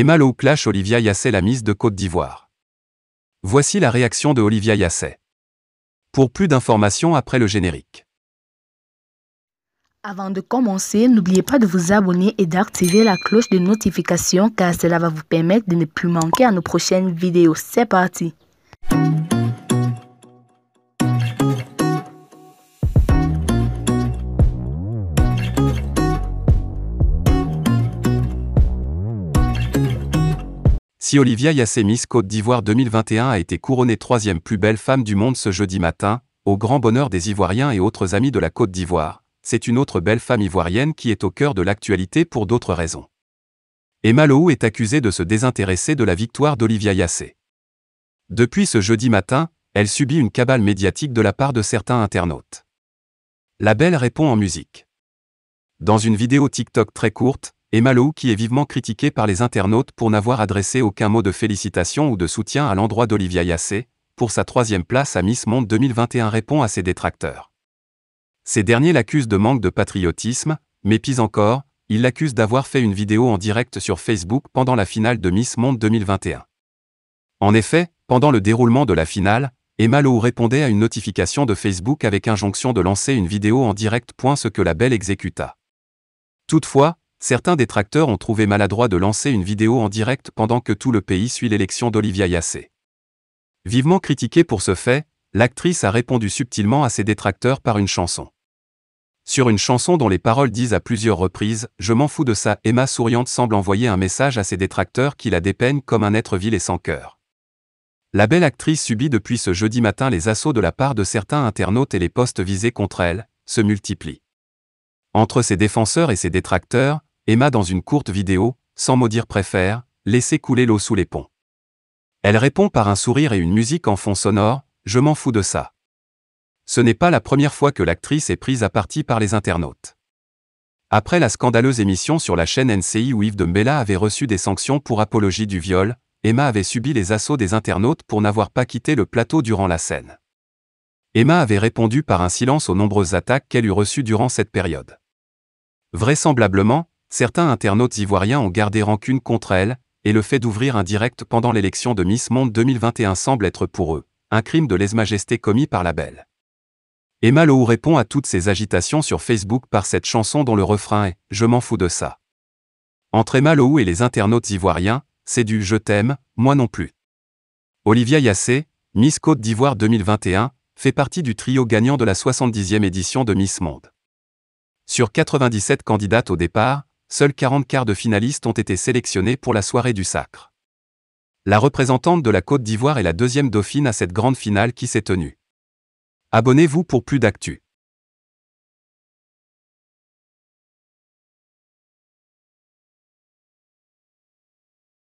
Emma Lowe clash Olivia Yassé la mise de Côte d'Ivoire. Voici la réaction de Olivia Yassé. Pour plus d'informations après le générique. Avant de commencer, n'oubliez pas de vous abonner et d'activer la cloche de notification car cela va vous permettre de ne plus manquer à nos prochaines vidéos. C'est parti Si Olivia Yassé Miss Côte d'Ivoire 2021 a été couronnée troisième plus belle femme du monde ce jeudi matin, au grand bonheur des Ivoiriens et autres amis de la Côte d'Ivoire, c'est une autre belle femme ivoirienne qui est au cœur de l'actualité pour d'autres raisons. Emma Lou est accusée de se désintéresser de la victoire d'Olivia Yassé. Depuis ce jeudi matin, elle subit une cabale médiatique de la part de certains internautes. La belle répond en musique. Dans une vidéo TikTok très courte, et qui est vivement critiqué par les internautes pour n'avoir adressé aucun mot de félicitations ou de soutien à l'endroit d'Olivia Yassé, pour sa troisième place à Miss Monde 2021 répond à ses détracteurs. Ces derniers l'accusent de manque de patriotisme, mais pis encore, ils l'accusent d'avoir fait une vidéo en direct sur Facebook pendant la finale de Miss Monde 2021. En effet, pendant le déroulement de la finale, Emma répondait à une notification de Facebook avec injonction de lancer une vidéo en direct. Ce que la belle exécuta. Toutefois, Certains détracteurs ont trouvé maladroit de lancer une vidéo en direct pendant que tout le pays suit l'élection d'Olivia Yassé. Vivement critiquée pour ce fait, l'actrice a répondu subtilement à ses détracteurs par une chanson. Sur une chanson dont les paroles disent à plusieurs reprises Je m'en fous de ça, Emma souriante semble envoyer un message à ses détracteurs qui la dépeignent comme un être vil et sans cœur. La belle actrice subit depuis ce jeudi matin les assauts de la part de certains internautes et les postes visés contre elle se multiplient. Entre ses défenseurs et ses détracteurs, Emma dans une courte vidéo, sans maudire préfère, laisser couler l'eau sous les ponts. Elle répond par un sourire et une musique en fond sonore, je m'en fous de ça. Ce n'est pas la première fois que l'actrice est prise à partie par les internautes. Après la scandaleuse émission sur la chaîne NCI où Yves de Mbella avait reçu des sanctions pour apologie du viol, Emma avait subi les assauts des internautes pour n'avoir pas quitté le plateau durant la scène. Emma avait répondu par un silence aux nombreuses attaques qu'elle eut reçues durant cette période. Vraisemblablement, certains internautes ivoiriens ont gardé rancune contre elle, et le fait d'ouvrir un direct pendant l'élection de Miss Monde 2021 semble être pour eux un crime de lèse-majesté commis par la belle. Emma Malo répond à toutes ces agitations sur Facebook par cette chanson dont le refrain est Je m'en fous de ça. Entre Emma et les internautes ivoiriens, c'est du Je t'aime, moi non plus. Olivia Yassé, Miss Côte d'Ivoire 2021, fait partie du trio gagnant de la 70e édition de Miss Monde. Sur 97 candidates au départ, seuls 40 quarts de finalistes ont été sélectionnés pour la soirée du sacre. La représentante de la Côte d'Ivoire est la deuxième dauphine à cette grande finale qui s'est tenue. Abonnez-vous pour plus d'actu.